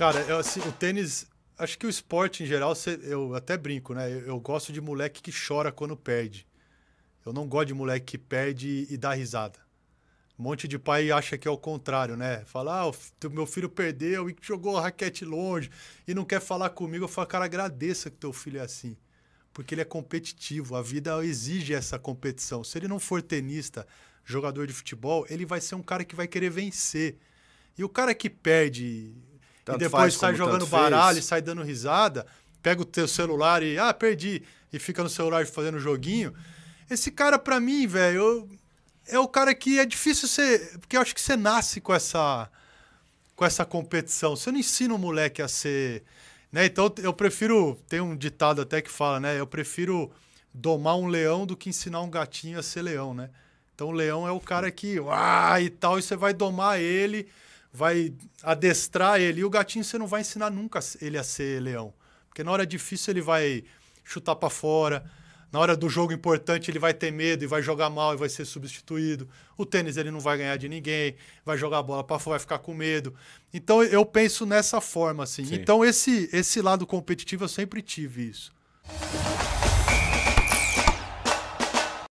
Cara, eu, assim, o tênis. Acho que o esporte em geral, eu até brinco, né? Eu, gosto de moleque que chora quando perde. Eu não gosto de moleque que perde e dá risada. Um monte de pai acha que é o contrário, né? Fala, ah, o meu filho perdeu e jogou a raquete longe e não quer falar comigo. Eu falo, cara, agradeça que teu filho é assim. Porque ele é competitivo, a vida exige essa competição. Se ele não for tenista, jogador de futebol, ele vai ser um cara que vai querer vencer. E o cara que perde tanto e depois sai jogando baralho, sai dando risada, pega o teu celular e, ah, perdi, e fica no celular fazendo joguinho. Esse cara, para mim, velho, é o cara que é difícil ser. Porque eu acho que você nasce com essa, com essa competição. Você não ensina o moleque a ser. Né? Então eu prefiro. Tem um ditado até que fala, né? Eu prefiro domar um leão do que ensinar um gatinho a ser leão, né? Então o leão é o cara que. Ah, e tal, e você vai domar ele vai adestrar ele. E o gatinho você não vai ensinar nunca ele a ser leão. Porque na hora difícil ele vai chutar para fora. Na hora do jogo importante ele vai ter medo e vai jogar mal e vai ser substituído. O tênis ele não vai ganhar de ninguém, vai jogar a bola para fora, vai ficar com medo. Então eu penso nessa forma assim. Sim. Então esse esse lado competitivo eu sempre tive isso.